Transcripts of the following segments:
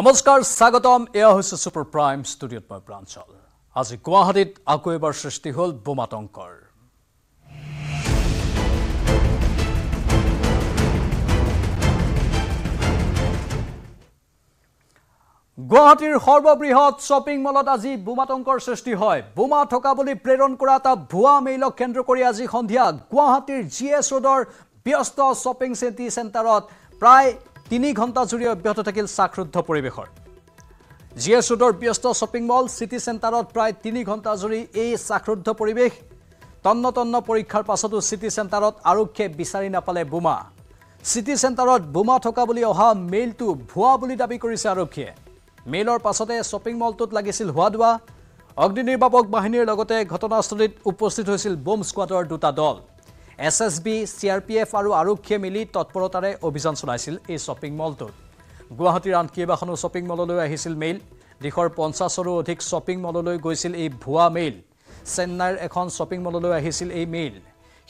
নমস্কাৰ স্বাগতম এয়া হৈছে ছুপাৰ প্ৰাইম ষ্টুডিঅ'ত মই প্ৰাঞ্চল আজি গুৱাহাটীত আকৌ এবাৰ সৃষ্টি হ'ল বোমাতংকৰ গুৱাহাটীৰ সৰ্ববৃহৎ শ্বপিং মলত আজি বোমাতংকৰ সৃষ্টি হয় বোমা থকা বুলি প্ৰেৰণ কৰা এটা ভুৱা মেইলক কেন্দ্ৰ কৰি আজি সন্ধিয়া গুৱাহাটীৰ জি এছ ৰোডৰ ব্যস্ত শ্বপিং চিটি চেণ্টাৰত প্ৰায় তিনি ঘণ্টা জুৰি অব্যাহত থাকিল চাকৰুদ্ধ পৰিৱেশৰ জি এছ ৰোডৰ ব্যস্ত শ্বপিং মল চিটি চেণ্টাৰত প্ৰায় তিনি ঘণ্টা জুৰি এই চাকৰুদ্ধ পৰিৱেশ তন্ন তন্ন পৰীক্ষাৰ পাছতো চিটি চেণ্টাৰত আৰক্ষীয়ে বিচাৰি নাপালে বোমা চিটি চেণ্টাৰত বোমা থকা বুলি অহা মেইলটো ভুৱা বুলি দাবী কৰিছে আৰক্ষীয়ে মেইলৰ পাছতে শ্বপিং মলটোত লাগিছিল হোৱা ধোৱা অগ্নি নিৰ্বাপক বাহিনীৰ লগতে ঘটনাস্থলীত উপস্থিত হৈছিল বোম স্কোৱাডৰ দুটা দল S S B C R P F আৰু আৰক্ষীয়ে মিলি তৎপৰতাৰে অভিযান চলাইছিল এই শ্বপিং মলটোত গুৱাহাটীৰ আন কেইবাখনো শ্বপিং মললৈ আহিছিল মেইল দেশৰ পঞ্চাছৰো অধিক শ্বপিং মললৈ গৈছিল এই ভুৱা মেইল চেন্নাইৰ এখন শ্বপিং মললৈ আহিছিল এই মেইল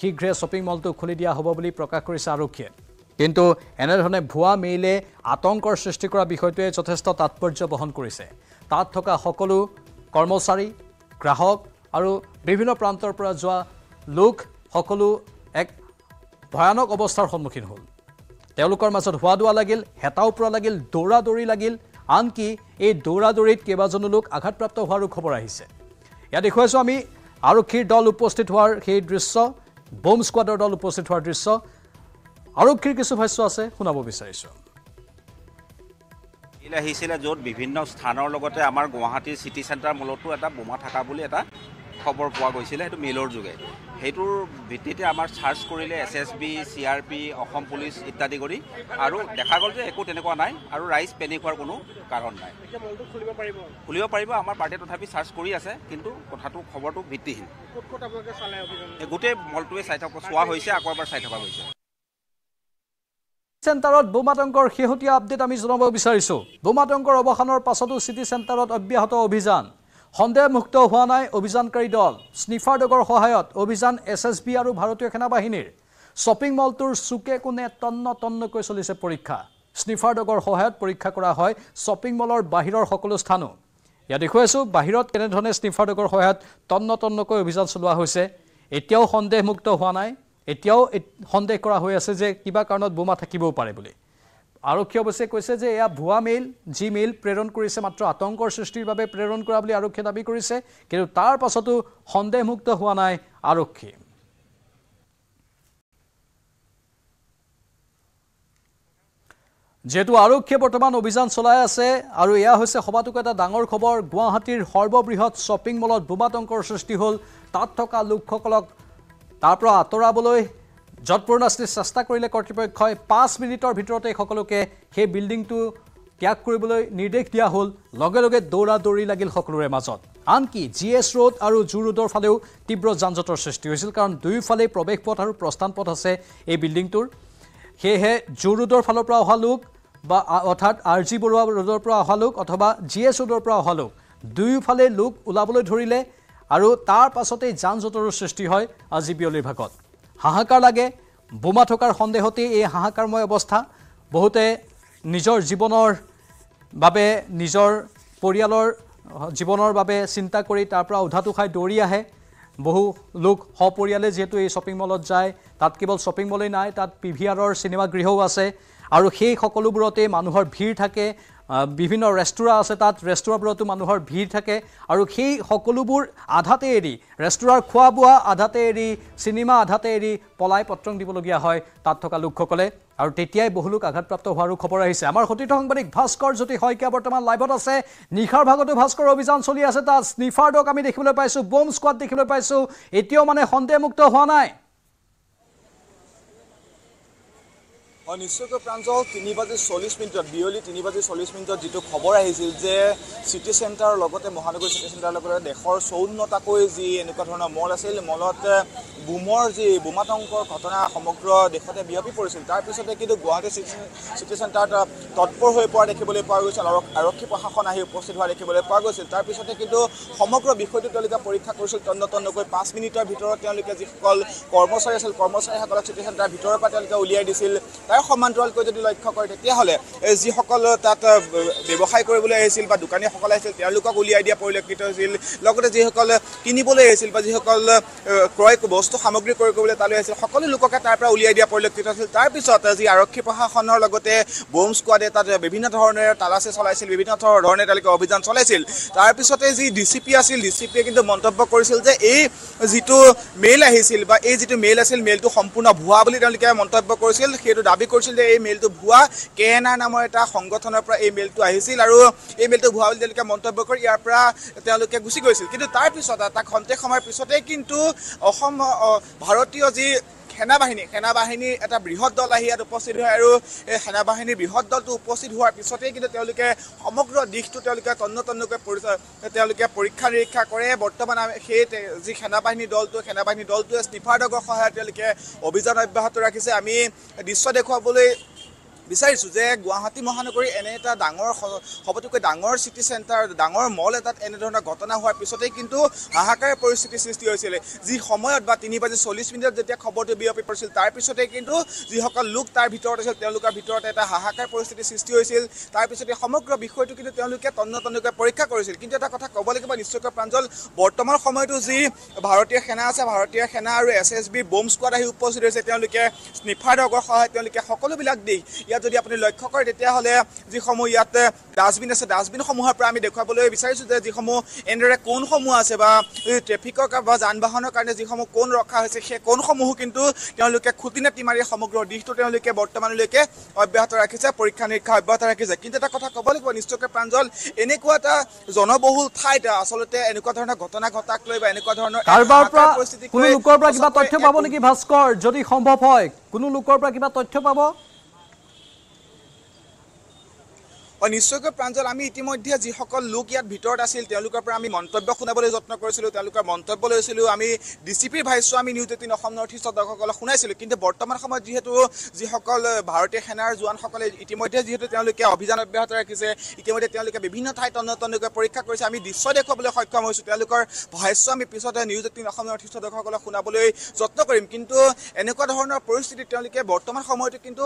শীঘ্ৰে শ্বপিং মলটো খুলি দিয়া হ'ব বুলি প্ৰকাশ কৰিছে আৰক্ষীয়ে কিন্তু এনেধৰণে ভুৱা মেইলে আতংকৰ সৃষ্টি কৰা বিষয়টোৱে যথেষ্ট তাৎপৰ্য বহন কৰিছে তাত থকা সকলো কৰ্মচাৰী গ্ৰাহক আৰু বিভিন্ন প্ৰান্তৰ পৰা যোৱা লোক সকলো এক ভয়ানক অৱস্থাৰ সন্মুখীন হ'ল তেওঁলোকৰ মাজত হোৱা দোৱা লাগিল হেতাও পৰা লাগিল দৌৰা দৌৰি লাগিল আনকি এই দৌৰা দৌৰিত কেইবাজনো লোক আঘাতপ্ৰাপ্ত হোৱাৰো খবৰ আহিছে ইয়াত দেখুৱাইছোঁ আমি আৰক্ষীৰ দল উপস্থিত হোৱাৰ সেই দৃশ্য বোম স্কোৱাডৰ দল উপস্থিত হোৱাৰ দৃশ্য আৰক্ষীৰ কিছু ভাষ্য আছে শুনাব বিচাৰিছোঁ আহিছিলে য'ত বিভিন্ন স্থানৰ লগতে আমাৰ গুৱাহাটীৰ চিটি চেণ্টাৰ মূলতো এটা বোমা থকা বুলি এটা খবৰ পোৱা গৈছিলে সেইটো মেইলৰ যোগে সেইটোৰ ভিত্তিতে আমাৰ চাৰ্চ কৰিলে S S B C R P Assam police ইত্যাদি কৰি আৰু দেখা গ'ল যে একো তেনেকুৱা নাই আৰু ৰাইজ পেনিক হোৱাৰ কোনো কাৰণ নাই খুলিব পাৰিব আমাৰ পাৰ্টীয়ে তথাপি চাৰ্চ কৰি আছে কিন্তু কথাটো খবৰটো ভিত্তিহীন গোটেই মলটোৱে চাই থকা চোৱা হৈছে আকৌ এবাৰ চাই থকা হৈছে চেণ্টাৰত বোমাতংকৰ শেহতীয়া আপডেট আমি জনাব বিচাৰিছোঁ বোমাতংকৰ অৱসানৰ পাছতো চিটি চেণ্টাৰত অব্যাহত অভিযান সন্দেহ মুক্ত হোৱা নাই অভিযানকাৰী দল স্নিফাৰ ডগৰ সহায়ত অভিযান এছ এছ বি আৰু ভাৰতীয় সেনা বাহিনীৰ শ্বপিং মলটোৰ চুকে কোণে তন্ন তন্নকৈ চলিছে পৰীক্ষা স্নিফাৰ ডগৰ সহায়ত পৰীক্ষা কৰা হয় শ্বপিং মলৰ বাহিৰৰ সকলো স্থানো ইয়াত দেখুৱাইছোঁ বাহিৰত কেনেধৰণে স্নিফাৰ ডগৰ সহায়ত তন্ন তন্নকৈ অভিযান চলোৱা হৈছে এতিয়াও সন্দেহমুক্ত হোৱা নাই এতিয়াও সন্দেহ কৰা হৈ আছে যে কিবা কাৰণত বোমা থাকিবও পাৰে বুলি আৰক্ষী অৱশ্যে কৈছে যে এয়া ভুৱা মেইল যি মেইল প্ৰেৰণ কৰিছে মাত্ৰ আতংকৰ সৃষ্টিৰ বাবে প্ৰেৰণ কৰা বুলি আৰক্ষীয়ে দাবী কৰিছে কিন্তু তাৰ পাছতো সন্দেহমুক্ত হোৱা নাই আৰক্ষী যিহেতু আৰক্ষীয়ে বৰ্তমান অভিযান চলাই আছে আৰু এয়া হৈছে সবাতোকৈ এটা ডাঙৰ খবৰ গুৱাহাটীৰ সৰ্ববৃহৎ শ্বপিং মলত বোমাতংকৰ সৃষ্টি হ'ল তাত থকা লোকসকলক তাৰ পৰা আঁতৰাবলৈ জটপূৰণ আঁচনি চেষ্টা কৰিলে কৰ্তৃপক্ষই পাঁচ মিনিটৰ ভিতৰতে সকলোকে সেই বিল্ডিংটো ত্যাগ কৰিবলৈ নিৰ্দেশ দিয়া হ'ল লগে লগে দৌৰা দৌৰি লাগিল সকলোৰে মাজত আনকি জি এছ ৰোড আৰু জু ৰোডৰ ফালেও তীব্ৰ যানজঁটৰ সৃষ্টি হৈছিল কাৰণ দুয়োফালেই প্ৰৱেশ পথ আৰু প্ৰস্থান পথ আছে এই বিল্ডিংটোৰ সেয়েহে জু ৰোডৰ ফালৰ পৰা অহা লোক বা অৰ্থাৎ আৰ জি বৰুৱা ৰোডৰ পৰা অহা লোক অথবা জি এছ ৰোডৰ পৰা অহা লোক দুয়োফালে লোক ওলাবলৈ ধৰিলে আৰু তাৰ পাছতেই যানজঁটৰো সৃষ্টি হয় আজি বিয়লিৰ ভাগত হাহাকাৰ লাগে বোমা থকাৰ সন্দেহতেই এই হাহাকাৰময় অৱস্থা বহুতে নিজৰ জীৱনৰ বাবে নিজৰ পৰিয়ালৰ জীৱনৰ বাবে চিন্তা কৰি তাৰ পৰা উধাটো খাই দৌৰি আহে বহু লোক সপৰিয়ালে যিহেতু এই শ্বপিং মলত যায় তাত কেৱল শ্বপিং মলেই নাই তাত পি ভি আৰৰ চিনেমাগৃহও আছে আৰু সেই সকলোবোৰতেই মানুহৰ ভিৰ থাকে বিভিন্ন ৰেষ্টুৰা আছে তাত ৰেষ্টুৰাবোৰতো মানুহৰ ভিৰ থাকে আৰু সেই সকলোবোৰ আধাতে এৰি ৰেষ্টুৰাৰ খোৱা বোৱা আধাতে এৰি চিনেমা আধাতে এৰি পলাই পত্ৰং দিবলগীয়া হয় তাত থকা লোকসকলে আৰু তেতিয়াই বহুলোক আঘাতপ্ৰাপ্ত হোৱাৰো খবৰ আহিছে আমাৰ সতীৰ্থ সাংবাদিক ভাস্কৰ জ্যোতি শইকীয়া বৰ্তমান লাইভত আছে নিশাৰ ভাগতো ভাস্কৰ অভিযান চলি আছে তাত স্নিফাৰ আমি দেখিবলৈ পাইছোঁ বোম স্কোৱাড দেখিবলৈ পাইছোঁ এতিয়াও মানে সন্দেহমুক্ত হোৱা নাই নিশ্চয়কৈ প্ৰাঞ্জল তিনি বাজি চল্লিছ মিনিটত বিয়লি তিনি বাজি চল্লিছ মিনিটত যিটো খবৰ আহিছিল যে চিটি চেণ্টাৰৰ লগতে মহানগৰী চিটি চেণ্টাৰৰ লগতে দেশৰ চৌন্নটাকৈ যি এনেকুৱা ধৰণৰ মল আছিল মলত বোমৰ যি বোমাতংকৰ ঘটনা সমগ্ৰ দেশতে বিয়পি পৰিছিল তাৰপিছতে কিন্তু গুৱাহাটী চিটি চিটি চেণ্টাৰত তৎপৰ হৈ পৰা দেখিবলৈ পোৱা গৈছিল আৰু আৰক্ষী প্ৰশাসন আহি উপস্থিত হোৱা দেখিবলৈ পোৱা গৈছিল তাৰপিছতে কিন্তু সমগ্ৰ বিষয়টো তেওঁলোকে পৰীক্ষা কৰিছিল তন্ন তন্নকৈ পাঁচ মিনিটৰ ভিতৰত তেওঁলোকে যিসকল কৰ্মচাৰী আছিল কৰ্মচাৰীসকলক চিটি চেণ্টাৰৰ ভিতৰৰ পৰা তেওঁলোকে উলিয়াই দিছিল তাৰ ইয়াৰ সমান্তৰালকৈ যদি লক্ষ্য কৰে তেতিয়াহ'লে যিসকল তাত ব্যৱসায় কৰিবলৈ আহিছিল বা দোকানীসকল আহিছিল তেওঁলোকক উলিয়াই দিয়া পৰিলক্ষিত হৈছিল লগতে যিসকল কিনিবলৈ আহিছিল বা যিসকল ক্ৰয় বস্তু সামগ্ৰী ক্ৰয় কৰিবলৈ তালৈ আহিছিল সকলো লোককে তাৰ পৰা উলিয়াই দিয়া পৰিলক্ষিত হৈছিল তাৰপিছত যি আৰক্ষী প্ৰশাসনৰ লগতে বোম স্কোৱাডে তাত বিভিন্ন ধৰণে তালাচী চলাইছিল বিভিন্ন ধৰণে তেওঁলোকে অভিযান চলাইছিল তাৰপিছতে যি ডি চি পি আছিল ডি চি পিয়ে কিন্তু মন্তব্য কৰিছিল যে এই যিটো মেইল আহিছিল বা এই যিটো মেইল আছিল মেইলটো সম্পূৰ্ণ ভুৱা বুলি তেওঁলোকে মন্তব্য কৰিছিল সেইটো দাবী কৰিছিল যে এই মেইলটো ভুৱা কে এন আৰ নামৰ এটা সংগঠনৰ পৰা এই মেইলটো আহিছিল আৰু এই মেইলটো ভুৱা বুলি তেওঁলোকে মন্তব্য কৰি ইয়াৰ পৰা তেওঁলোকে গুচি গৈছিল কিন্তু তাৰপিছত তাক খন্তেক সময়ৰ পিছতে কিন্তু অসম ভাৰতীয় যি সেনাবাহিনী সেনাবাহিনীৰ এটা বৃহৎ দল আহি ইয়াত উপস্থিত হয় আৰু এই সেনা বাহিনীৰ বৃহৎ দলটো উপস্থিত হোৱাৰ পিছতেই কিন্তু তেওঁলোকে সমগ্ৰ দিশটো তেওঁলোকে তন্ন তন্নকৈ তেওঁলোকে পৰীক্ষা নিৰীক্ষা কৰে বৰ্তমান সেই যি সেনাবাহিনী দলটো সেনাবাহিনী দলটোৱে স্নিফাৰ ডগৰ সহায়ত তেওঁলোকে অভিযান অব্যাহত ৰাখিছে আমি দৃশ্য দেখুৱাবলৈ বিচাৰিছোঁ যে গুৱাহাটী মহানগৰী এনে এটা ডাঙৰ সবতোকৈ ডাঙৰ চিটি চেণ্টাৰ ডাঙৰ মল এটাত এনেধৰণৰ ঘটনা হোৱাৰ পিছতেই কিন্তু হাহাকাৰ পৰিস্থিতি সৃষ্টি হৈছিলে যি সময়ত বা তিনি বাজি চল্লিছ মিনিটত যেতিয়া খবৰটো বিয়পি পৰিছিল তাৰপিছতেই কিন্তু যিসকল লোক তাৰ ভিতৰত আছিল তেওঁলোকৰ ভিতৰতে এটা হাহাকাৰ পৰিস্থিতি সৃষ্টি হৈছিল তাৰপিছতে সমগ্ৰ বিষয়টো কিন্তু তেওঁলোকে তন্ন তন্নকৈ পৰীক্ষা কৰিছিল কিন্তু এটা কথা ক'ব লাগিব নিশ্চয়কৈ প্ৰাঞ্জল বৰ্তমান সময়তো যি ভাৰতীয় সেনা আছে ভাৰতীয় সেনা আৰু S S B bomb squad আহি উপস্থিত হৈছে তেওঁলোকে স্নিফাৰ ডগৰ সহায় তেওঁলোকে সকলোবিলাক দিশ ইয়াত যদি আপুনি লক্ষ্য কৰে তেতিয়াহ'লে যিসমূহ ইয়াত ডাষ্টবিন আছে ডাষ্টবিনসমূহৰ পৰা আমি দেখুৱাবলৈ বিচাৰিছোঁ যে যিসমূহ এনেদৰে কোনসমূহ আছে বা ট্ৰেফিকৰ বা যান বাহনৰ কাৰণে যিসমূহ কোন ৰখা হৈছে সেই কোনসমূহো কিন্তু তেওঁলোকে খুটিনাটি মাৰি সমগ্ৰ দিশটো তেওঁলোকে বৰ্তমানলৈকে অব্যাহত ৰাখিছে পৰীক্ষা নিৰীক্ষা অব্যাহত ৰাখিছে কিন্তু এটা কথা ক'ব লাগিব নিশ্চয়কৈ প্ৰাঞ্জল এনেকুৱা এটা জনবহুল ঠাইত আচলতে এনেকুৱা ধৰণৰ ঘটনা ঘটাক লৈ বা এনেকুৱা ধৰণৰ কিবা তথ্য পাব নেকি ভাস্কৰ যদি সম্ভৱ হয় কোনো লোকৰ পৰা কিবা তথ্য পাব হয় নিশ্চয়কৈ প্ৰাঞ্জল আমি ইতিমধ্যে যিসকল লোক ইয়াত ভিতৰত আছিল তেওঁলোকৰ পৰা আমি মন্তব্য শুনাবলৈ যত্ন কৰিছিলোঁ তেওঁলোকৰ মন্তব্য লৈছিলোঁ আমি ডি চি পিৰ ভাইছোঁ আমি নিউজ এইটিন অসম নৰ্থ ইষ্টৰ দৰ্শকসকলক শুনাইছিলোঁ কিন্তু বৰ্তমান সময়ত যিহেতু যিসকল ভাৰতীয় সেনাৰ জোৱানসকলে ইতিমধ্যে যিহেতু তেওঁলোকে অভিযান অব্যাহত ৰাখিছে ইতিমধ্যে তেওঁলোকে বিভিন্ন ঠাইত অন্যতনকৈ পৰীক্ষা কৰিছে আমি দৃশ্য দেখুৱাবলৈ সক্ষম হৈছোঁ তেওঁলোকৰ ভাষ্য আমি পিছতে নিউজ এইটিন অসম নৰ্থ ইষ্টৰ দৰ্শকসকলক শুনাবলৈ যত্ন কৰিম কিন্তু এনেকুৱা ধৰণৰ পৰিস্থিতিত তেওঁলোকে বৰ্তমান সময়তো কিন্তু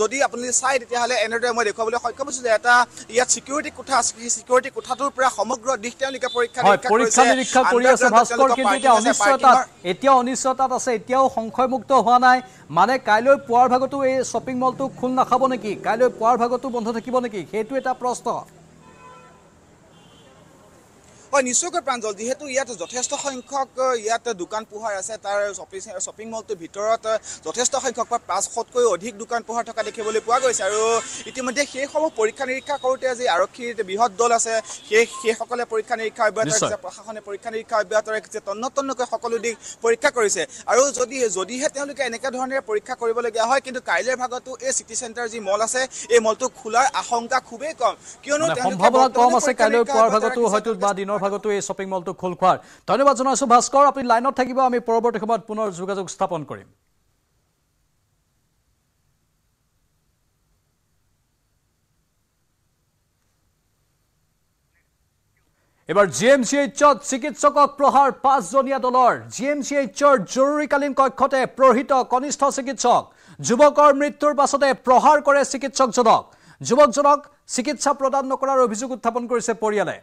যদি আপুনি চাই তেতিয়াহ'লে এনেদৰে মই দেখুৱাবলৈ সক্ষম হৈছোঁ যে এটা কোঠা ইয়াত চিকিউৰিটি আছে এতিয়াও সংশয়মুক্ত হোৱা নাই মানে কাইলৈ পুৱাৰ ভাগতো এই শ্বপিং মলটো খোল নাখাব নেকি কাইলৈ পুৱাৰ ভাগতো বন্ধ থাকিব নেকি সেইটো এটা প্ৰশ্ন হয় নিশ্চয়কৈ প্ৰাঞ্জল যিহেতু ইয়াত যথেষ্ট সংখ্যক ইয়াত দোকান পোহাৰ আছে তাৰ শ্বপিং শ্বপিং মলটোৰ ভিতৰত যথেষ্ট সংখ্যক বা পাঁচশতকৈ অধিক দোকান পোহাৰ থকা দেখিবলৈ পোৱা গৈছে আৰু ইতিমধ্যে সেইসমূহ পৰীক্ষা নিৰীক্ষা কৰোঁতে যি আৰক্ষীৰ বৃহৎ দল আছে সেই সেইসকলে পৰীক্ষা নিৰীক্ষা অব্যাহত ৰাখিছে প্ৰশাসনে পৰীক্ষা নিৰীক্ষা অব্যাহত ৰাখিছে তন্ন তন্নকৈ সকলো দিশ পৰীক্ষা কৰিছে আৰু যদি যদিহে তেওঁলোকে এনেকে ধৰণেৰে পৰীক্ষা কৰিবলগীয়া হয় কিন্তু কাইলৈৰ ভাগতো এই চিটি চেণ্টাৰ যি মল আছে এই মলটো খোলাৰ আশংকা খুবেই কম কিয়নো সম্ভাৱনা ভিতৰ ভাগতো এই শ্বপিং মলটো খোল খোৱাৰ ধন্যবাদ জনাইছোঁ ভাস্কৰ আপুনি লাইনত থাকিব আমি পৰৱৰ্তী সময়ত পুনৰ যোগাযোগ স্থাপন কৰিম এবাৰ জি এম চি এইচত চিকিৎসকক প্ৰহাৰ পাঁচজনীয়া দলৰ জি এম চি এইচৰ জৰুৰীকালীন কক্ষতে প্ৰহৃত কনিষ্ঠ চিকিৎসক যুৱকৰ মৃত্যুৰ পাছতে প্ৰহাৰ কৰে চিকিৎসকজনক যুৱকজনক চিকিৎসা প্ৰদান নকৰাৰ অভিযোগ উত্থাপন কৰিছে পৰিয়ালে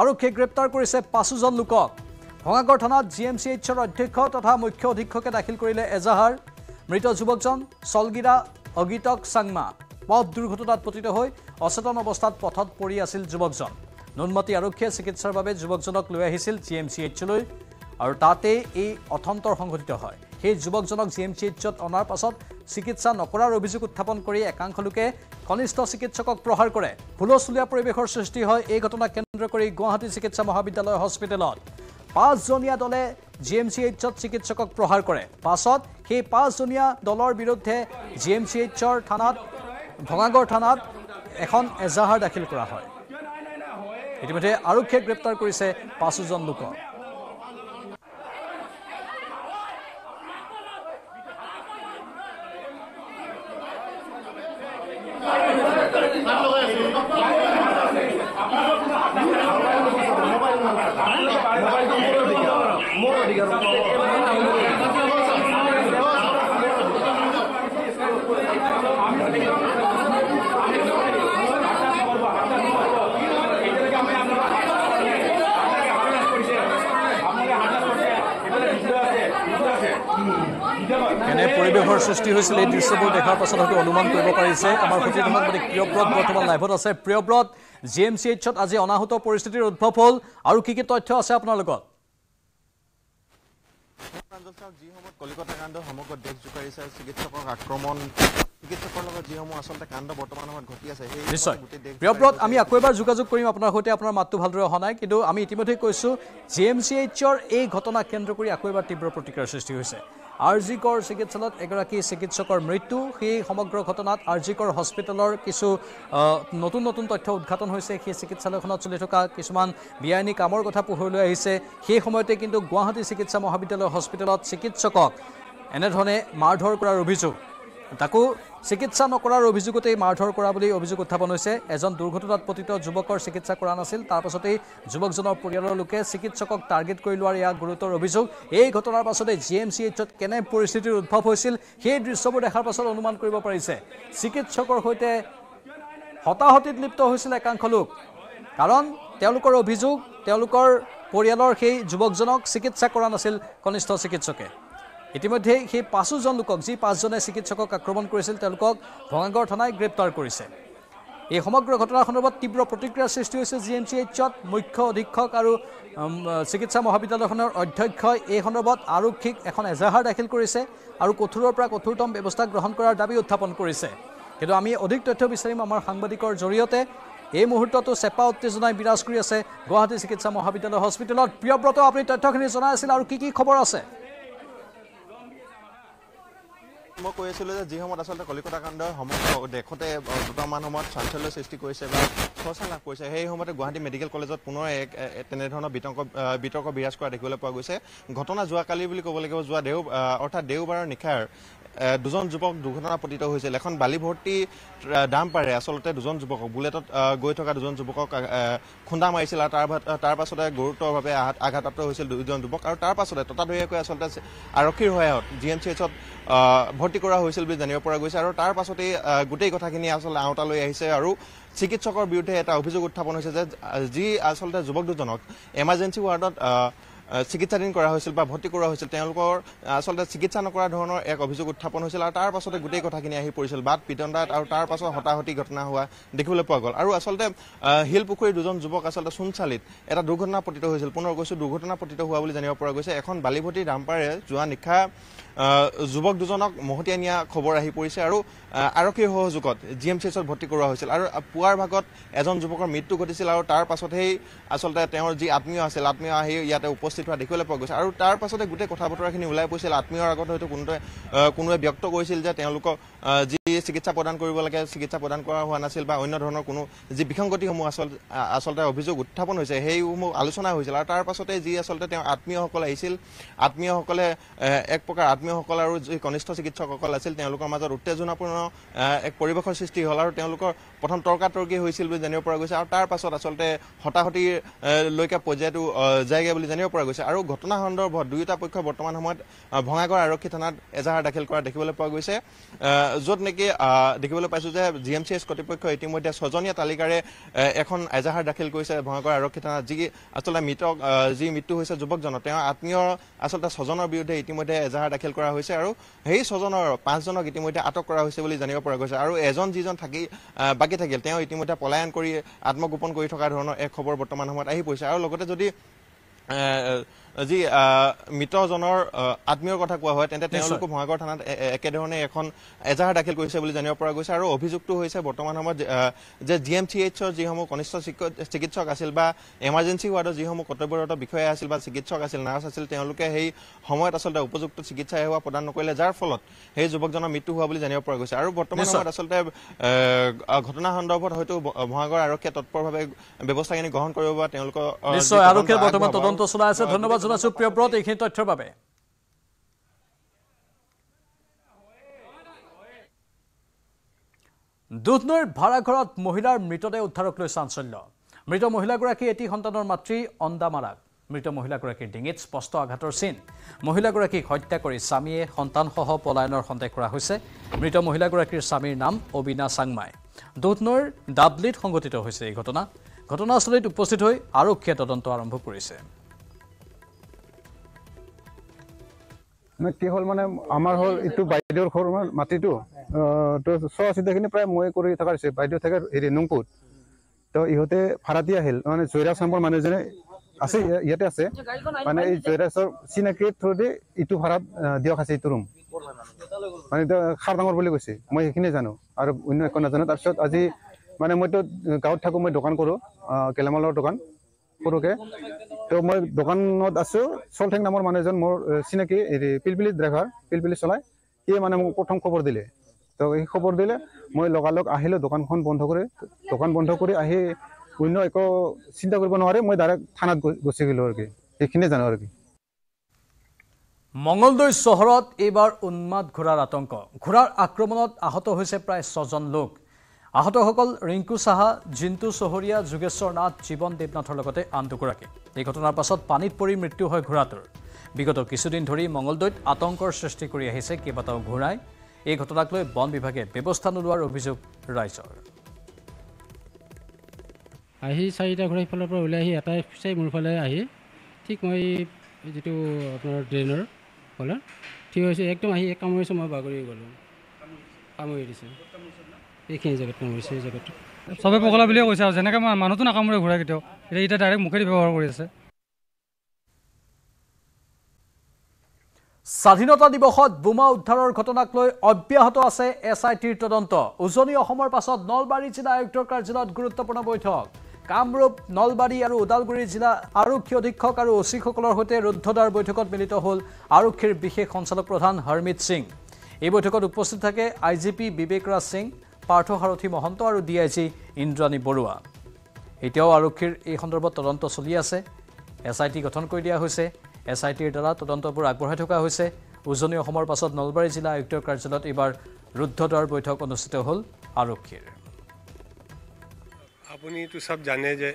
আৰক্ষীয়ে গ্ৰেপ্তাৰ কৰিছে পাঁচোজন লোকক ভঙাগড় থানাত জি এম চি এইচৰ অধ্যক্ষ তথা মুখ্য অধীক্ষকে দাখিল কৰিলে এজাহাৰ মৃত যুৱকজন চলগিৰা অগিতক চাংমা পথ দুৰ্ঘটনাত পতিত হৈ অচেতন অৱস্থাত পথত পৰি আছিল যুৱকজন নুনমতি আৰক্ষীয়ে চিকিৎসাৰ বাবে যুৱকজনক লৈ আহিছিল জি এম চি এইচলৈ আৰু তাতেই এই অথন্তৰ সংঘটিত হয় সেই যুৱকজনক জি এম চি এইচত অনাৰ পাছত চিকিৎসা নকৰাৰ অভিযোগ উত্থাপন কৰি একাংশ লোকে কনিষ্ঠ চিকিৎসকক প্ৰহাৰ কৰে হুলস্থুলীয়া পৰিৱেশৰ সৃষ্টি হয় এই ঘটনা কেন্দ্ৰ কৰি গুৱাহাটী চিকিৎসা মহাবিদ্যালয় হস্পিটেলত পাঁচজনীয়া দলে জি এম চি এইচত চিকিৎসকক প্ৰহাৰ কৰে পাছত সেই পাঁচজনীয়া দলৰ বিৰুদ্ধে জি এম চি এইচৰ থানাত ভঙাগড় থানাত এখন এজাহাৰ দাখিল কৰা হয় ইতিমধ্যে আৰক্ষীয়ে গ্ৰেপ্তাৰ কৰিছে পাঁচোজন লোকক পৰিৱেশৰ সৃষ্টি হৈছিল এই দৃশ্যবোৰ দেখাৰ পাছত হয়তো অনুমান কৰিব পাৰিছে আমাৰ সুতিৰ প্ৰিয়ব্ৰত বৰ্তমান লাইভত আছে প্ৰিয়ব্ৰত জি এম চি এইচত আজি অনাহত পৰিস্থিতিৰ উদ্ভৱ হ'ল আৰু কি কি তথ্য আছে আপোনালোকৰ লগত ঘটি আছে আমি যোগাযোগ কৰিম আপোনাৰ সৈতে আপোনাৰ মাতটো ভালদৰে অহা নাই কিন্তু আমি ইতিমধ্যে কৈছো জি এম চি এইচৰ এই ঘটনাক কেন্দ্ৰ কৰি আকৌ এবাৰ তীব্ৰ প্ৰতিক্ৰিয়াৰ সৃষ্টি হৈছে আৰ্জিকৰ চিকিৎসালয়ত এগৰাকী চিকিৎসকৰ মৃত্যু সেই সমগ্ৰ ঘটনাত আৰ্জিকৰ হস্পিটেলৰ কিছু নতুন নতুন তথ্য উদঘাটন হৈছে সেই চিকিৎসালয়খনত চলি থকা কিছুমান বেআইনী কামৰ কথা পোহৰলৈ আহিছে সেই সময়তে কিন্তু গুৱাহাটী চিকিৎসা মহাবিদ্যালয় হস্পিটেলত চিকিৎসকক এনেধৰণে মাৰধৰ কৰাৰ অভিযোগ তাকো চিকিৎসা নকৰাৰ অভিযোগতেই মাৰধৰ কৰা বুলি অভিযোগ উত্থাপন হৈছে এজন দুৰ্ঘটনাত পতিত যুৱকৰ চিকিৎসা কৰা নাছিল তাৰ পাছতেই যুৱকজনৰ পৰিয়ালৰ লোকে চিকিৎসকক টাৰ্গেট কৰি লোৱাৰ ইয়াৰ গুৰুতৰ অভিযোগ এই ঘটনাৰ পাছতে জি এম চি এইচত কেনে পৰিস্থিতিৰ উদ্ভৱ হৈছিল সেই দৃশ্যবোৰ দেখাৰ পাছত অনুমান কৰিব পাৰিছে চিকিৎসকৰ সৈতে হতাহতিত লিপ্ত হৈছিল একাংশ লোক কাৰণ তেওঁলোকৰ অভিযোগ তেওঁলোকৰ পৰিয়ালৰ সেই যুৱকজনক চিকিৎসা কৰা নাছিল কনিষ্ঠ চিকিৎসকে ইতিমধ্যে সেই পাঁচোজন লোকক যি পাঁচজনে চিকিৎসকক আক্ৰমণ কৰিছিল তেওঁলোকক ভঙাগড় থানাই গ্ৰেপ্তাৰ কৰিছে এই সমগ্ৰ ঘটনাৰ সন্দৰ্ভত তীব্ৰ প্ৰতিক্ৰিয়াৰ সৃষ্টি হৈছে জি এম চি এইচত মুখ্য অধীক্ষক আৰু চিকিৎসা মহাবিদ্যালয়খনৰ অধ্যক্ষই এই সন্দৰ্ভত আৰক্ষীক এখন এজাহাৰ দাখিল কৰিছে আৰু কঠোৰৰ পৰা কঠোৰতম ব্যৱস্থা গ্ৰহণ কৰাৰ দাবী উত্থাপন কৰিছে কিন্তু আমি অধিক তথ্য বিচাৰিম আমাৰ সাংবাদিকৰ জৰিয়তে এই মুহূৰ্ততো চেপা উত্তেজনাই বিৰাজ কৰি আছে গুৱাহাটী চিকিৎসা মহাবিদ্যালয় হস্পিটেলত প্ৰিয়ব্ৰত আপুনি তথ্যখিনি জনাই আছিল আৰু কি কি খবৰ আছে মই কৈ আছিলোঁ যে যি সময়ত আচলতে কলিকতা কাণ্ড সমগ্ৰ দেশতে বৰ্তমান সময়ত চাঞ্চল্য সৃষ্টি কৰিছে বা চৰ্চা লাভ কৰিছে সেই সময়তে গুৱাহাটী মেডিকেল কলেজত পুনৰ এক তেনেধৰণৰ বিতৰ্ক বিতৰ্ক বিৰাজ কৰা দেখিবলৈ পোৱা গৈছে ঘটনা যোৱাকালি বুলি ক'ব লাগিব যোৱা দেও অৰ্থাৎ দেওবাৰৰ নিশাৰ দুজন যুৱক দুৰ্ঘটনা পতিত হৈছিল এখন বালি ভৰ্তি বালিভৰ্তি পাৰে আচলতে দুজন যুৱকক বুলেটত গৈ থকা দুজন যুৱকক খুন্দা মাৰিছিল আৰু তাৰ তাৰপাছতে গুৰুতৰভাবে আঘাতপ্ৰাপ্ত হৈছিল দুজন যুবক আৰ তাৰপৰে ততাতৈয়াকি আচলতে আৰক্ষীৰ সহায়ত জি এম চি ভৰ্তি কৰা হৈছিল বুলি জানিব পৰা গৈছে আৰু তাৰ পাছতেই গোটেই কথাখিনি আসলে আওতাল আহিছে আৰু চিকিৎসকৰ বিৰুদ্ধে এটা অভিযোগ উত্থাপন হৈছে যে যি আচলতে যুৱক দুজনক এমাৰ্জেঞ্চি ৱাৰ্ডত চিকিৎসাধীন কৰা হৈছিল বা ভৰ্তি কৰোৱা হৈছিল তেওঁলোকৰ আচলতে চিকিৎসা নকৰা ধৰণৰ এক অভিযোগ উত্থাপন হৈছিল আৰু তাৰ পাছতে গোটেই কথাখিনি আহি পৰিছিল বাট পিতণ্ডাত আৰু তাৰ পাছত হতাহতি ঘটনা হোৱা দেখিবলৈ পোৱা গ'ল আৰু আচলতে শিলপুখুৰীৰ দুজন যুৱক আচলতে চুনচালিত এটা দুৰ্ঘটনা পতিত হৈছিল পুনৰ কৈছোঁ দুৰ্ঘটনা পতিত হোৱা বুলি জানিব পৰা গৈছে এখন বালিভতি ৰাম্পাৰে যোৱা নিশা যুৱক দুজনক মহতিয়াই নিয়া খবৰ আহি পৰিছে আৰু আৰক্ষীৰ সহযোগত জি এম চি এছত ভৰ্তি কৰোৱা হৈছিল আৰু পুৱাৰ ভাগত এজন যুৱকৰ মৃত্যু ঘটিছিল আৰু তাৰ পাছতেই আচলতে তেওঁৰ যি আত্মীয় আছিল আত্মীয় আহি ইয়াতে উপস্থিত হোৱা দেখিবলৈ পোৱা গৈছে আৰু তাৰ পাছতে গোটেই কথা বতৰাখিনি ওলাই পৰিছিল আত্মীয়ৰ আগত হয়তো কোনোটোৱে কোনোৱে ব্যক্ত কৰিছিল যে তেওঁলোকক যি চিকিৎসা প্ৰদান কৰিব লাগে চিকিৎসা প্ৰদান কৰা হোৱা নাছিল বা অন্য ধৰণৰ কোনো যি বিসংগতিসমূহ আচল আচলতে অভিযোগ উত্থাপন হৈছে সেইসমূহ আলোচনা হৈছিল আৰু তাৰ পাছতে যি আচলতে তেওঁ আত্মীয়সকল আহিছিল আত্মীয়সকলে এক প্ৰকাৰ আত্মীয়সকল আৰু যি কনিষ্ঠ চিকিৎসকসকল আছিল তেওঁলোকৰ মাজত উত্তেজনাপূৰ্ণ এক পৰিৱেশৰ সৃষ্টি হ'ল আৰু তেওঁলোকৰ প্ৰথম তৰ্কাতৰ্কি হৈছিল বুলি জানিব পৰা গৈছে আৰু তাৰ পাছত আচলতে হতাহতি লৈকে পৰ্যায়টো যায়গৈ বুলি জানিব পৰা গৈছে আৰু ঘটনা সন্দৰ্ভত দুয়োটা পক্ষ বৰ্তমান সময়ত ভঙাগড় আৰক্ষী থানাত এজাহাৰ দাখিল কৰা দেখিবলৈ পোৱা গৈছে য'ত নেকি দেখিবলৈ পাইছোঁ যে জি এম চি এছ কৰ্তৃপক্ষই ইতিমধ্যে ছজনীয়া তালিকাৰে এখন এজাহাৰ দাখিল কৰিছে ভঙাগড় আৰক্ষী থানাত যি আচলতে মৃতক যি মৃত্যু হৈছে যুৱকজনৰ তেওঁ আত্মীয় আচলতে ছজনৰ বিৰুদ্ধে ইতিমধ্যে এজাহাৰ দাখিল কৰা হৈছে আৰু সেই ছজনৰ পাঁচজনক ইতিমধ্যে আটক কৰা হৈছে বুলি জানিব পৰা গৈছে আৰু এজন যিজন থাকি বাকী থাকিল তেওঁ ইতিমধ্যে পলায়ন কৰি আত্মগোপন কৰি থকা ধৰণৰ এক খবৰ বৰ্তমান সময়ত আহি পৰিছে আৰু লগতে যদি যি মৃতজনৰ আত্মীয়ৰ কথা কোৱা হয় তেন্তে তেওঁলোকো ভঙাগড় থানাত একেধৰণে এখন এজাহাৰ দাখিল কৰিছে বুলি জানিব পৰা গৈছে আৰু অভিযোগটো হৈছে বৰ্তমান সময়ত যে জি এম চি এইচৰ যিসমূহ কনিষ্ঠ চিকিৎসক আছিল বা এমাৰ্জেঞ্চি ৱাৰ্ডৰ যিসমূহ কৰ্তব্যৰত বিষয়া আছিল বা চিকিৎসক আছিল নাৰ্ছ আছিল তেওঁলোকে সেই সময়ত আচলতে উপযুক্ত চিকিৎসা সেৱা প্ৰদান নকৰিলে যাৰ ফলত সেই যুৱকজনৰ মৃত্যু হোৱা বুলি জানিব পৰা গৈছে আৰু বৰ্তমান সময়ত আচলতে ঘটনা সন্দৰ্ভত হয়তো ভঙাগড় আৰক্ষীয়ে তৎপৰভাৱে ব্যৱস্থাখিনি গ্ৰহণ কৰিব বা তেওঁলোকৰ তদন্ত চলাই আছে ধন্যবাদ জনাইছো প্ৰিয়ব্ৰত এইখিনি তথ্যৰ বাবে দুধনৈৰ ভাড়াঘৰত মহিলাৰ মৃতদেহ উদ্ধাৰক লৈ চাঞ্চল্য মৃত মহিলাগৰাকী এটি সন্তানৰ মাতৃ অন্দামালাক মৃত মহিলাগৰাকীৰ ডিঙিত স্পষ্ট আঘাতৰ চিন মহিলাগৰাকীক হত্যা কৰি স্বামীয়ে সন্তানসহ পলায়নৰ সন্দেহ কৰা হৈছে মৃত মহিলাগৰাকীৰ স্বামীৰ নাম অবিনা চাংমাই দুধনৈৰ ডাবলিত সংঘটিত হৈছে এই ঘটনা ঘটনাস্থলীত উপস্থিত হৈ আৰক্ষীয়ে তদন্ত আৰম্ভ কৰিছে কি হল মানে আমাৰ হল এইটো বাইদেউৰ ঘৰ মাটিটো তো চোৱা চিতাখিনি প্ৰায় ময়ে কৰি থকা হৈছে বাইদেউ থাকে হেৰি নুংপুত তো ইহঁতে ভাড়া দি আহিল মানে জয়ৰাজ নামৰ মানুহজনে আছে ইয়াতে আছে মানে এই জয়ৰাজৰ থ্ৰু থ্ৰুদি ইটো ভাড়াত দিয়ক আছে ইটো ৰুম মানে খাৰ ডাঙৰ বুলি কৈছে মই সেইখিনিয়ে জানো আৰু অন্য একো নাজানো তাৰপিছত আজি মানে মইতো গাঁৱত থাকোঁ মই দোকান কৰোঁ গেলামালৰ দোকান সৰুকে তো মই দোকানত আছোঁ চলঠেং নামৰ মানুহ এজন মোৰ চিনাকি পিলপিলি ড্ৰাইভাৰ পিলপিলি চলাই সিয়ে মানে মোক প্ৰথম খবৰ দিলে তো সেই খবৰ দিলে মই লগালগ আহিলোঁ দোকানখন বন্ধ কৰি দোকান বন্ধ কৰি আহি অন্য একো চিন্তা কৰিব নোৱাৰি মই ডাইৰেক্ট থানাত গুচি গলো আৰু কি সেইখিনিয়ে জানো আৰু কি মঙলদৈ চহৰত এইবাৰ উন্মাদ ঘোঁৰাৰ আতংক ঘোঁৰাৰ আক্ৰমণত আহত হৈছে প্ৰায় ছজন লোক আহতসকল ৰিংকু চাহা জিন্তু চহৰীয়া যোগেশ্বৰ নাথ জীৱন দেৱনাথৰ লগতে আন দুগৰাকী এই ঘটনাৰ পাছত পানীত পৰি মৃত্যু হয় ঘোঁৰাটোৰ বিগত কিছুদিন ধৰি মঙলদৈত আতংকৰ সৃষ্টি কৰি আহিছে কেইবাটাও ঘোঁৰাই এই ঘটনাক লৈ বন বিভাগে ব্যৱস্থা নোলোৱাৰ অভিযোগ ৰাইজৰ আহি চাৰিটা ঘোঁৰাই ফালৰ পৰা ওলাই আহি এটাই চাই মোৰ ফালে আহি ঠিক মই যিটো আপোনাৰ ড্ৰেইনৰ ফালে থিয় হৈছোঁ একদম মই বাগৰি গ'লোঁ এইখিনি জেগাত কামুৰিছে এই জেগাটো চবে পগলা বুলিয়ে কৈছে আৰু যেনেকৈ মই মানুহটো নাকামুৰে ঘূৰাই কেতিয়াও এতিয়া এতিয়া ডাইৰেক্ট মুখেদি ব্যৱহাৰ কৰি আছে স্বাধীনতা দিৱসত বোমা উদ্ধাৰৰ ঘটনাক লৈ অব্যাহত আছে এছ আই টিৰ তদন্ত উজনি অসমৰ পাছত নলবাৰী জিলা আয়ুক্তৰ কাৰ্যালয়ত গুৰুত্বপূৰ্ণ বৈঠক কামৰূপ নলবাৰী আৰু ওদালগুৰি জিলা আৰক্ষী অধীক্ষক আৰু অচিকসকলৰ সৈতে ৰুদ্ধদ্বাৰ বৈঠকত মিলিত হ'ল আৰক্ষীৰ বিশেষ সঞ্চালক প্ৰধান হৰমিত সিং এই বৈঠকত উপস্থিত থাকে I G P Vivek Raj Singh Partha Sarathi Mahanta আৰু D I G Indrani Baruah এতিয়াও আৰক্ষীৰ এই সন্দৰ্ভত তদন্ত চলি আছে এছ আই টি গঠন কৰি দিয়া হৈছে এছ আই টিৰ দ্বাৰা তদন্তবোৰ আগবঢ়াই থকা হৈছে উজনি অসমৰ পাছত নলবাৰী জিলা আয়ুক্তৰ কাৰ্যালয়ত এইবাৰ ৰুদ্ধদ্বাৰ বৈঠক অনুষ্ঠিত হ'ল আৰক্ষীৰ আপুনিতো চব জানে যে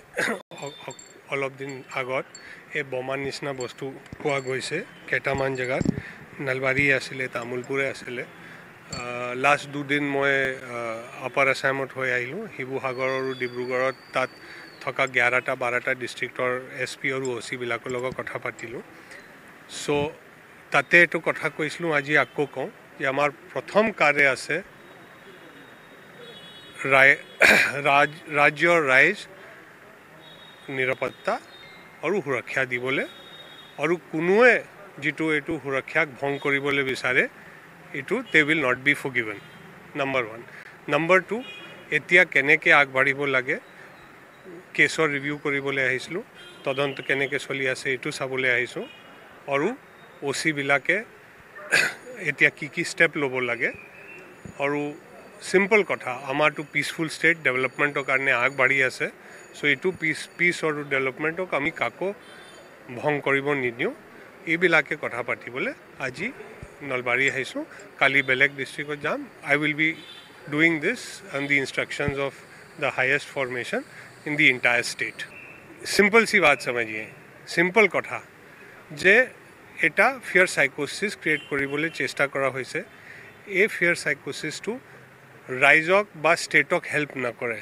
অলপ দিন আগত এই বমাৰ নিচিনা বস্তু পোৱা গৈছে কেইটামান জেগাত নলবাৰী আছিলে তামোলপুৰে আছিলে লাষ্ট দুদিন মই আপাৰ আছামত হৈ আহিলোঁ শিৱসাগৰ আৰু ডিব্ৰুগড়ত তাত থকা এঘাৰটা বাৰটা ডিষ্ট্ৰিক্টৰ এছ পি আৰু অ' চিবিলাকৰ লগত কথা পাতিলোঁ চ' তাতে এইটো কথা কৈছিলোঁ আজি আকৌ কওঁ যে আমাৰ প্ৰথম কাৰে আছে ৰাজ্যৰ ৰাইজ নিৰাপত্তা আৰু সুৰক্ষা দিবলৈ আৰু কোনোৱে যিটো এইটো সুৰক্ষাক ভংগ কৰিবলৈ বিচাৰে এইটো they will not be forgiven number one number two এতিয়া কেনেকৈ আগবাঢ়িব লাগে কেছৰ ৰিভিউ কৰিবলৈ আহিছিলোঁ তদন্ত কেনেকৈ চলি আছে এইটো চাবলৈ আহিছোঁ আৰু অ' চিবিলাকে এতিয়া কি কি ষ্টেপ ল'ব লাগে আৰু চিম্পল কথা আমাৰতো পিচফুল ষ্টেট ডেভেলপমেণ্টৰ কাৰণে আগবাঢ়ি আছে চ' এইটো পিচ পিচ আৰু ডেভেলপমেণ্টক আমি কাকো ভং কৰিব নিদিওঁ এইবিলাকে কথা পাতিবলৈ আজি Nalbari High School, Kali Belek district of Jam. I will be doing this on the instructions of the highest formation in the entire state. Simple सी बात समझिए সিম্পল কথা যে এটা ফিয়ার চাইক'চিছ ক্ৰিয়েট কৰিবলৈ চেষ্টা কৰা হৈছে এই ফিয়াৰ চাইক'চিছটো ৰাইজক বা ষ্টেটক হেল্প নকৰে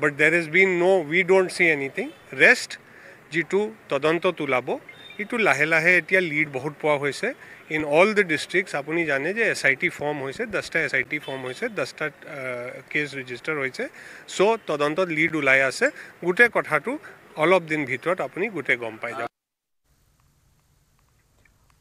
but there is been no' we don't see anything rest যিটো তদন্তত ওলাব ইটো লাহে লাহে এতিয়া লিড বহুত পোৱা হৈছে ইন অল দ্য ডিষ্ট্ৰিক্টছ আপুনি জানে যে এছ আই টি ফৰ্ম হৈছে দহটা এছ আই টি ফৰ্ম হৈছে দহটা কেছ ৰেজিষ্টাৰ হৈছে চ' তদন্তত লিড ওলাই আছে গোটেই কথাটো অলপ দিন ভিতৰত আপুনি গোটেই গম পাই যাব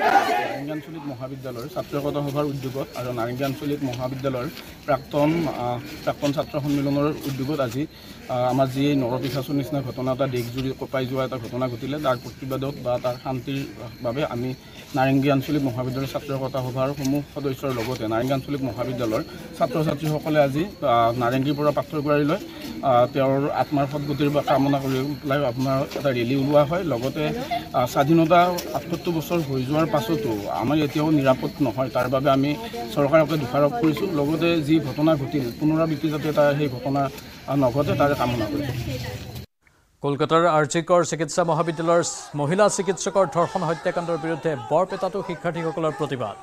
নাৰিঙ্গাঞ্চলিক মহাবিদ্যালয়ৰ ছাত্ৰ একতা সভাৰ উদ্যোগত আৰু নাৰিঙ্গাঞ্চলিক মহাবিদ্যালয়ৰ প্ৰাক্তন প্ৰাক্তন ছাত্ৰ সন্মিলনৰ উদ্যোগত আজি আমাৰ যি নৰপিছাচুৰ নিচিনা ঘটনা এটা দেশজুৰি কপাই যোৱা এটা ঘটনা ঘটিলে তাৰ প্ৰতিবাদত বা তাৰ শান্তিৰ বাবে আমি নাৰেংগী আঞ্চলিক মহাবিদ্যালয়ৰ ছাত্ৰকতা সভাৰ সমূহ সদস্যৰ লগতে নাৰেংগী আঞ্চলিক মহাবিদ্যালয়ৰ ছাত্ৰ ছাত্ৰীসকলে আজি নাৰেংগীৰ পৰা পাথৰগুৱাৰীলৈ তেওঁৰ আত্মাৰ সদগতিৰ কামনা কৰি পেলাই আপোনাৰ এটা ৰেলী ওলোৱা হয় লগতে স্বাধীনতা আঠসত্তৰ বছৰ হৈ যোৱাৰ হোৱাৰ পাছতো আমাৰ এতিয়াও নিৰাপদ নহয় তাৰ বাবে আমি চৰকাৰকে দোষাৰোপ কৰিছোঁ লগতে যি ঘটনা ঘটিল পুনৰাবৃত্তি যাতে তাৰ সেই ঘটনা নঘটে তাৰে কামনা কৰিছোঁ কলকাতাৰ আৰ্জি চিকিৎসা মহাবিদ্যালয়ৰ মহিলা চিকিৎসকৰ ধৰ্ষণ হত্যাকাণ্ডৰ বিৰুদ্ধে বৰপেটাতো শিক্ষাৰ্থীসকলৰ প্ৰতিবাদ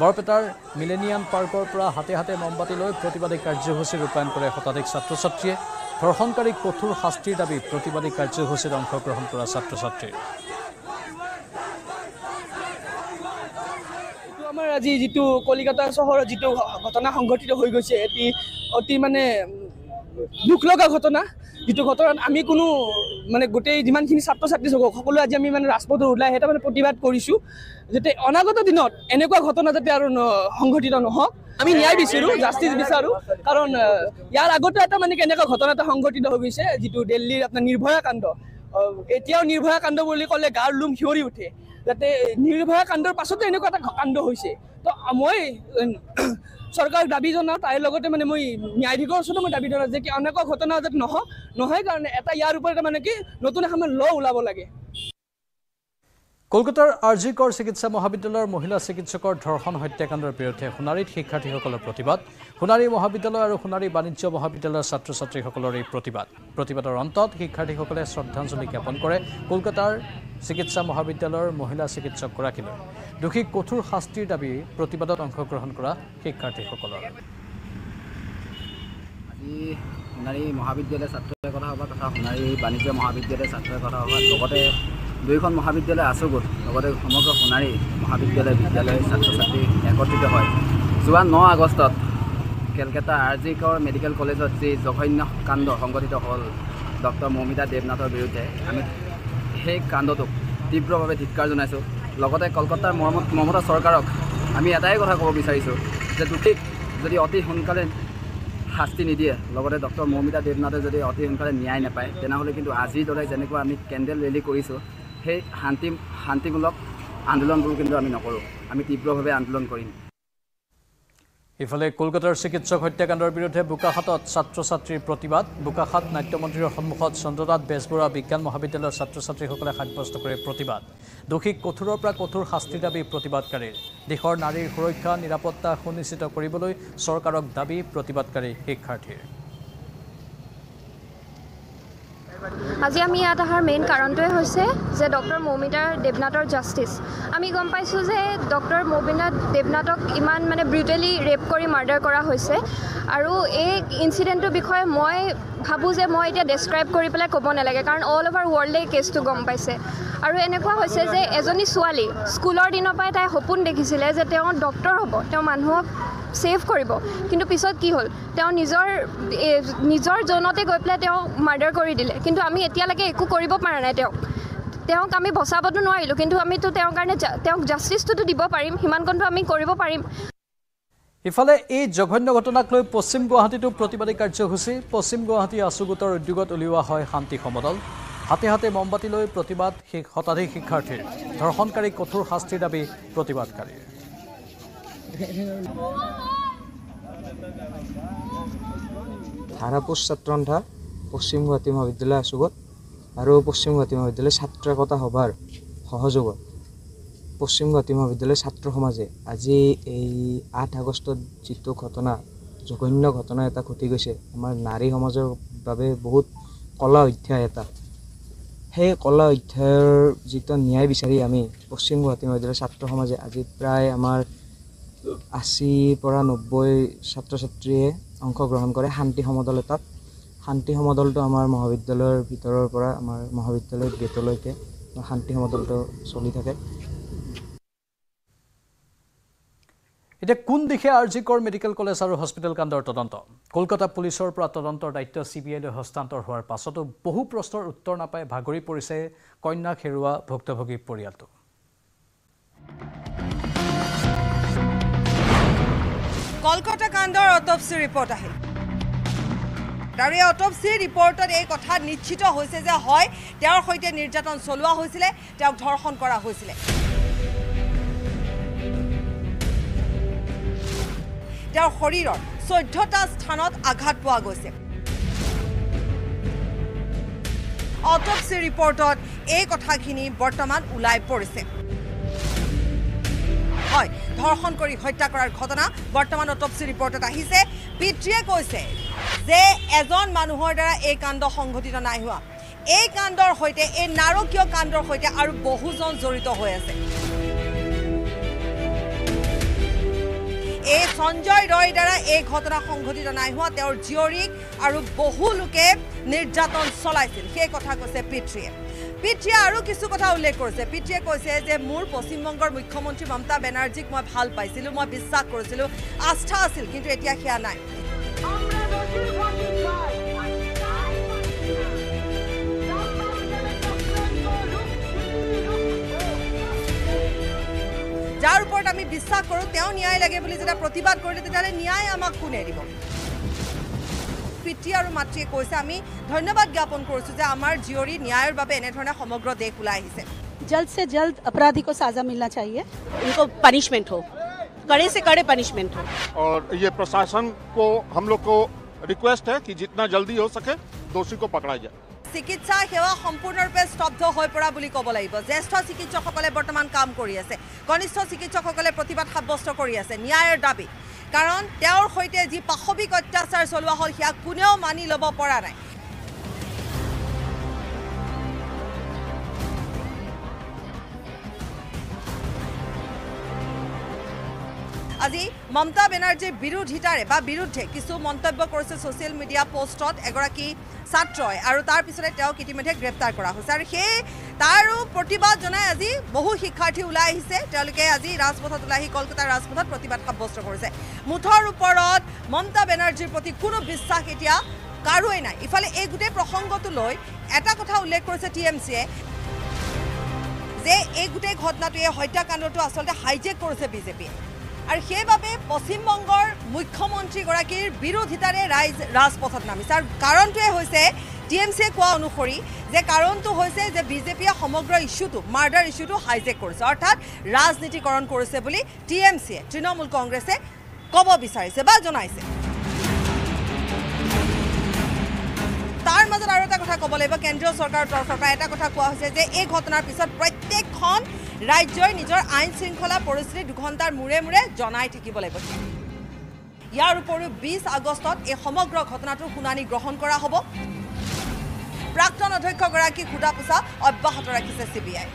বৰপেটাৰ মিলেনিয়াম পাৰ্কৰ পৰা হাতে হাতে মমবাতি লৈ প্ৰতিবাদী কাৰ্যসূচী ৰূপায়ণ কৰে শতাধিক ছাত্ৰ ছাত্ৰীয়ে ধৰ্ষণকাৰীক কঠোৰ শাস্তিৰ দাবী প্ৰতিবাদী কাৰ্যসূচীত অংশগ্ৰহণ কৰা ছাত্ৰ ছাত্ৰীৰ আমাৰ আজি যিটো কলিকাতা চহৰৰ যিটো ঘটনা সংঘটিত হৈ গৈছে এটি অতি মানে দুখ লগা ঘটনা যিটো ঘটনাত আমি কোনো মানে গোটেই যিমানখিনি ছাত্ৰ ছাত্ৰী হওক সকলোৱে আজি আমি মানে ৰাজপথত ওলাই সেইটো মানে প্ৰতিবাদ কৰিছোঁ যাতে অনাগত দিনত এনেকুৱা ঘটনা যাতে আৰু সংঘটিত নহওক আমি ন্যায় বিচাৰোঁ জাষ্টিছ বিচাৰোঁ কাৰণ ইয়াৰ আগতে এটা মানে কেনেকুৱা ঘটনা এটা সংঘটিত হৈ গৈছে যিটো দিল্লীৰ আপোনাৰ নিৰ্ভয়া কাণ্ড এতিয়াও নিৰ্ভয়া কাণ্ড বুলি ক'লে গাৰ লোম সিঁয়ৰি উঠে যাতে নিৰ্ভয়া কাণ্ডৰ পাছতে এনেকুৱা এটা কাণ্ড হৈছে তো মই চৰকাৰক দাবী জনাওঁ তাৰ লগতে মানে মই ন্যায়াধীশৰ ওচৰতো মই দাবী জনাওঁ যে কি এনেকুৱা ঘটনা যাতে নহওক নহয় কাৰণে এটা ইয়াৰ ওপৰত মানে কি নতুন এখন ল ওলাব লাগে কলকাতাৰ আৰ জি কৰ চিকিৎসা মহাবিদ্যালয়ৰ মহিলা চিকিৎসকৰ ধৰ্ষণ হত্যাকাণ্ডৰ বিৰুদ্ধে সোণাৰীত শিক্ষাৰ্থীসকলৰ প্ৰতিবাদ সোণাৰী মহাবিদ্যালয় আৰু সোণাৰী বাণিজ্য মহাবিদ্যালয়ৰ ছাত্ৰ ছাত্ৰীসকলৰ এই প্ৰতিবাদ প্ৰতিবাদৰ অন্তত শিক্ষাৰ্থীসকলে শ্ৰদ্ধাঞ্জলি জ্ঞাপন কৰে কলকাতাৰ চিকিৎসা মহাবিদ্যালয়ৰ মহিলা চিকিৎসকগৰাকীলৈ দোষীক কঠোৰ শাস্তিৰ দাবী প্ৰতিবাদত অংশগ্ৰহণ কৰা শিক্ষাৰ্থীসকলৰ আজি সোণাৰী মহাবিদ্যালয় ছাত্ৰ কথা সভা তথা সোণাৰী বাণিজ্য মহাবিদ্যালয় ছাত্ৰ কথা সভাত লগতে দুয়োখন মহাবিদ্যালয় আছো গোট লগতে সমগ্ৰ সোণাৰী মহাবিদ্যালয় বিদ্যালয় ছাত্ৰ ছাত্ৰী একত্ৰিত হয় যোৱা ন আগষ্টত Kolkata R G Kar medical কলেজত যি জঘন্য কাণ্ড সংগঠিত হ'ল ডক্টৰ মৌমিতা দেৱনাথৰ বিৰুদ্ধে আমি সেই কাণ্ডটোক তীব্ৰভাৱে ধিক্কাৰ জনাইছোঁ লগতে কলকাতাৰ মৰমত মমতা চৰকাৰক আমি এটাই কথা ক'ব বিচাৰিছোঁ যে দোষীক যদি অতি সোনকালে শাস্তি নিদিয়ে লগতে ডক্টৰ মৌমিতা দেৱনাথে যদি অতি সোনকালে ন্যায় নাপায় তেনেহ'লে কিন্তু আজিৰ দৰে যেনেকুৱা আমি কেণ্ডেল ৰেলী কৰিছোঁ সেই শান্তি শান্তিমূলক আন্দোলনবোৰ কিন্তু আমি নকৰোঁ আমি তীব্ৰভাৱে আন্দোলন কৰিম ইফালে কলকাতাৰ চিকিৎসক হত্যাকাণ্ডৰ বিৰুদ্ধে বোকাখাতত ছাত্ৰ ছাত্ৰীৰ প্ৰতিবাদ বোকাখাট নাট্যমন্দিৰৰ সন্মুখত চন্দ্ৰনাথ বেজবৰুৱা বিজ্ঞান মহাবিদ্যালয়ৰ ছাত্ৰ ছাত্ৰীসকলে সাব্যস্ত কৰে প্ৰতিবাদ দোষীক কঠোৰৰ পৰা কঠোৰ শাস্তিৰ দাবী প্ৰতিবাদকাৰীৰ দেশৰ নাৰীৰ সুৰক্ষা নিৰাপত্তা সুনিশ্চিত কৰিবলৈ চৰকাৰক দাবী প্ৰতিবাদকাৰী শিক্ষাৰ্থীৰ আজি আমি ইয়াত অহাৰ মেইন কাৰণটোৱে হৈছে যে ডক্টৰ মৌমিতাৰ দেৱনাথৰ জাষ্টিছ আমি গম পাইছোঁ যে ডক্টৰ মৌমিনাথ দেৱনাথক ইমান মানে ব্ৰিউটেলি ৰেপ কৰি মাৰ্ডাৰ কৰা হৈছে আৰু এই ইঞ্চিডেণ্টটোৰ বিষয়ে মই ভাবোঁ যে মই এতিয়া ডেছক্ৰাইব কৰি পেলাই ক'ব নালাগে কাৰণ অল অভাৰ ৱৰ্ল্ডেই কেছটো গম পাইছে আৰু এনেকুৱা হৈছে যে এজনী ছোৱালী স্কুলৰ দিনৰ পৰাই তাই সপোন দেখিছিলে যে তেওঁ ডক্টৰ হ'ব তেওঁ মানুহক ছেভ কৰিব কিন্তু পিছত কি হ'ল তেওঁ নিজৰ নিজৰ জ'নতে গৈ পেলাই তেওঁ মাৰ্ডাৰ কৰি দিলে কিন্তু আমি এতিয়ালৈকে একো কৰিব পৰা নাই তেওঁক তেওঁক আমি বচাবতো নোৱাৰিলোঁ কিন্তু আমিতো তেওঁৰ কাৰণে তেওঁক জাষ্টিচটোতো দিব পাৰিম সিমানকণতো আমি কৰিব পাৰিম ইফালে এই জঘন্য ঘটনাক লৈ পশ্চিম গুৱাহাটীতো প্ৰতিবাদী কাৰ্যসূচী পশ্চিম গুৱাহাটী আঁচু গোটৰ উদ্যোগত উলিওৱা হয় শান্তি সমদল হাতে হাতে মমবাতি লৈ প্ৰতিবাদ শতাধিক শিক্ষাৰ্থীৰ ধৰ্ষণকাৰী কঠোৰ শাস্তিৰ দাবী প্ৰতিবাদকাৰীৰ ধাৰাপুৰ ছাত্ৰ সন্থা পশ্চিম গুৱাহাটী মহাবিদ্যালয় আছুগত আৰু পশ্চিম গুৱাহাটী মহাবিদ্যালয় ছাত্ৰ একতা সভাৰ সহযোগত পশ্চিম গুৱাহাটী মহাবিদ্যালয় ছাত্ৰ সমাজে আজি এই আঠ আগষ্টত যিটো ঘটনা জঘন্য ঘটনা এটা ঘটি গৈছে আমাৰ নাৰী সমাজৰ বাবে বহুত কলা অধ্যায় এটা সেই কলা অধ্যায়ৰ যিটো ন্যায় বিচাৰি আমি পশ্চিম গুৱাহাটী মহাবিদ্যালয়ৰ ছাত্ৰ সমাজে আজি প্ৰায় আমাৰ আশীৰ পৰা নব্বৈ ছাত্ৰ ছাত্ৰীয়ে অংশগ্ৰহণ কৰে শান্তি সমদল এটাত শান্তি সমদলটো আমাৰ মহাবিদ্যালয়ৰ ভিতৰৰ পৰা আমাৰ মহাবিদ্যালয়ৰ গেটলৈকে শান্তি সমদলটো চলি থাকে এতিয়া কোন দিশে R G Kar medical college আৰু হস্পিটেল কাণ্ডৰ তদন্ত কলকাতা পুলিচৰ পৰা তদন্তৰ দায়িত্ব চি বি আইলৈ হস্তান্তৰ হোৱাৰ পাছতো বহু প্ৰশ্নৰ উত্তৰ নাপাই ভাগৰি পৰিছে কন্যাক হেৰুৱা ভুক্তভোগী পৰিয়ালটো কলকাতা কাণ্ডৰ অটপচি ৰিপৰ্ট আহিল আৰু এই অটপচি ৰিপৰ্টত এই কথা নিশ্চিত হৈছে যে হয় তেওঁৰ সৈতে নিৰ্যাতন চলোৱা হৈছিলে তেওঁক ধৰ্ষণ কৰা হৈছিলে তেওঁৰ শৰীৰৰ চৈধ্যটা স্থানত আঘাত পোৱা গৈছে অটপচি ৰিপৰ্টত এই কথাখিনি বৰ্তমান ওলাই পৰিছে হয় ধৰ্ষণ কৰি হত্যা কৰাৰ ঘটনা বৰ্তমান অটপচি ৰিপৰ্টত আহিছে পিতৃয়ে কৈছে যে এজন মানুহৰ দ্বাৰা এই কাণ্ড সংঘটিত নাই হোৱা এই কাণ্ডৰ সৈতে এই নাৰকীয় কাণ্ডৰ সৈতে আৰু বহুজন জড়িত হৈ আছে সঞ্জয় রয় দ্বারা এই ঘটনা সংঘটিত নাই হওয়া তেওর জিয়রীক আর বহু লোকে নির্যাতন চলাইছিল সেই কথা কৈছে পিতৃয়ে পিতৃয়ে আৰু কিছু কথা উল্লেখ কৰিছে পিতৃয়ে কৈছে যে মোৰ পশ্চিমবংগৰ মুখ্যমন্ত্ৰী মমতা বেনাৰ্জীক মই ভাল পাইছিলোঁ মই বিশ্বাস কৰিছিলোঁ আস্থা আছিল কিন্তু এতিয়া সেয়া নাই আর উপর আমি বিশ্বাস কৰো তেও ন্যায় লাগে বুলিয়ে যেতিয়া প্রতিবাদ কৰিলে তেতিয়া ন্যায় আমাক কোনে দিব পিটি আর মাটি কৈছে আমি ধন্যবাদ জ্ঞাপন কৰিছো যে আমার জিয়ৰি ন্যায়ৰ বাবে এনে ধৰণে समग्र দেকুলাই হৈছে যত সে যত অপরাধীকো সাজা মিলনা চায়ে ইনকো পানিশমেন্ট হো গড়ে সে গড়ে পানিশমেন্ট হো অৰ ইয়ে প্রশাসন কো হাম লোক কো রিকুয়েস্ট হ কি জিতনা জলদি হো সকে দোষী কো পকড়া যা চিকিৎসা সেৱা সম্পূৰ্ণৰূপে স্তব্ধ হৈ পৰা বুলি ক'ব লাগিব জ্যেষ্ঠ চিকিৎসকসকলে বৰ্তমান কাম কৰি আছে কনিষ্ঠ চিকিৎসকসকলে প্ৰতিবাদ সাব্যস্ত কৰি আছে ন্যায়ৰ দাবী কাৰণ তেওঁৰ সৈতে যি পাশৱিক অত্যাচাৰ চলোৱা হ'ল সেয়া কোনেও মানি ল'ব পৰা নাই মমতা বেনাৰ্জীৰ বিৰোধিতাৰে বা বিৰুদ্ধে কিছু মন্তব্য কৰিছে ছ'চিয়েল মিডিয়া পষ্টত এগৰাকী ছাত্ৰই আৰু তাৰপিছতে তেওঁক ইতিমধ্যে গ্ৰেপ্তাৰ কৰা হৈছে আৰু সেই তাৰো প্ৰতিবাদ জনাই আজি বহু শিক্ষাৰ্থী ওলাই আহিছে তেওঁলোকে আজি ৰাজপথত ওলাই আহি কলকাতাৰ ৰাজপথত প্ৰতিবাদ সাব্যস্ত কৰিছে মুঠৰ ওপৰত মমতা বেনাৰ্জীৰ প্ৰতি কোনো বিশ্বাস এতিয়া কাৰোৱেই নাই ইফালে এই গোটেই প্ৰসংগটো লৈ এটা কথা উল্লেখ কৰিছে টি এম চিয়ে যে এই গোটেই ঘটনাটোৱে হত্যাকাণ্ডটো আচলতে হাইজেক কৰিছে বিজেপিয়ে আৰু সেইবাবে পশ্চিমবংগৰ মুখ্যমন্ত্ৰীগৰাকীৰ বিৰোধিতাৰে ৰাইজ ৰাজপথত নামিছে আৰু কাৰণটোৱে হৈছে টি এম চিয়ে কোৱা অনুসৰি যে কাৰণটো হৈছে যে বিজেপিয়ে সমগ্ৰ ইছ্যুটো মাৰ্ডাৰ ইছ্যুটো হাইজেক কৰিছে অৰ্থাৎ ৰাজনীতিকৰণ কৰিছে বুলি টি এম চিয়ে তৃণমূল কংগ্ৰেছে ক'ব বিচাৰিছে বা জনাইছে তাৰ মাজত আৰু এটা কথা ক'ব লাগিব কেন্দ্ৰীয় চৰকাৰৰ তৰফৰ পৰা এটা কথা কোৱা হৈছে যে এই ঘটনাৰ পিছত প্ৰত্যেকখন ৰাজ্যই নিজৰ আইন শৃংখলা পৰিস্থিতি দুঘণ্টাৰ মূৰে মূৰে জনাই থাকিব লাগিব ইয়াৰ উপৰিও বিছ আগষ্টত এই সমগ্ৰ ঘটনাটোৰ শুনানি গ্ৰহণ কৰা হ'ব প্ৰাক্তন অধ্যক্ষগৰাকী সোধা পোছা অব্যাহত ৰাখিছে চি বি আই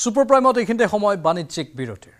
চুপাৰ প্ৰাইমত এইখিনিতে সময় বাণিজ্যিক বিৰতিৰ